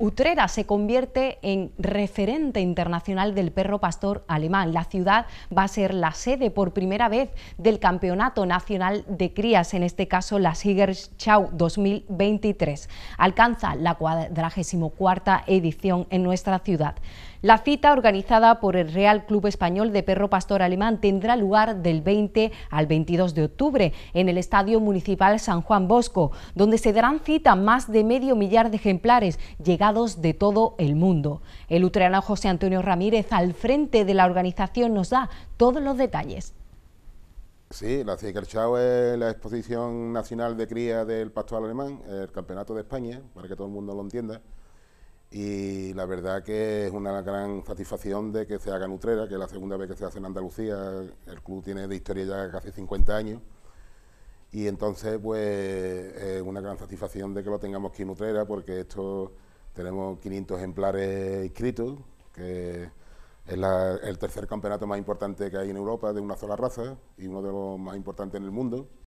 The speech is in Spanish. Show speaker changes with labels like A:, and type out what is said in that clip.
A: Utrera se convierte en referente internacional del perro pastor alemán. La ciudad va a ser la sede por primera vez del Campeonato Nacional de Crías, en este caso la Siegerschau 2023. Alcanza la 44 edición en nuestra ciudad. La cita organizada por el Real Club Español de Perro Pastor Alemán tendrá lugar del 20 al 22 de octubre en el Estadio Municipal San Juan Bosco, donde se darán cita más de medio millar de ejemplares llegados de todo el mundo. El utreano José Antonio Ramírez al frente de la organización nos da todos los detalles.
B: Sí, la Chao es la exposición nacional de cría del pastor alemán, el campeonato de España, para que todo el mundo lo entienda y la verdad que es una gran satisfacción de que se haga en que es la segunda vez que se hace en Andalucía, el club tiene de historia ya casi 50 años, y entonces pues es una gran satisfacción de que lo tengamos aquí en Utrera, porque esto tenemos 500 ejemplares inscritos, que es el tercer campeonato más importante que hay en Europa de una sola raza y uno de los más importantes en el mundo.